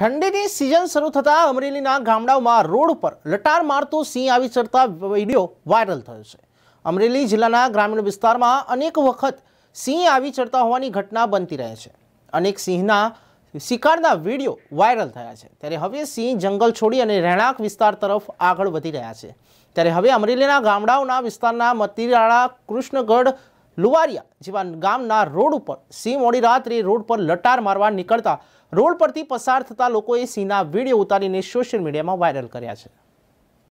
ઠંડીની સિઝન શરૂ થતાં અમરેલીના ગામડાઓમાં રોડ પર લટાર મારતો સિંહ આવી ચડતા વિડીયો વાયરલ થયો છે અમરેલી જિલ્લાના ગ્રામીણ વિસ્તારમાં અનેક વખત સિંહ આવી ચડતા હોવાની ઘટના બનતી રહે છે અનેક સિંહના શિકારના વિડીયો વાયરલ થયા છે ત્યારે હવે સિંહ જંગલ છોડી અને રહેણાંક વિસ્તાર તરફ આગળ વધી રહ્યા છે ત્યારે હવે અમરેલીના ગામડાઓના વિસ્તારના મતિરાળા કૃષ્ણગઢ લુવારિયા જેવા ગામના રોડ ઉપર સિંહ મોડી રાત્રે રોડ પર લટાર મારવા નીકળતા રોડ પરથી પસાર થતા લોકોએ સિંહના વિડીયો ઉતારીને સોશિયલ મીડિયામાં વાયરલ કર્યા છે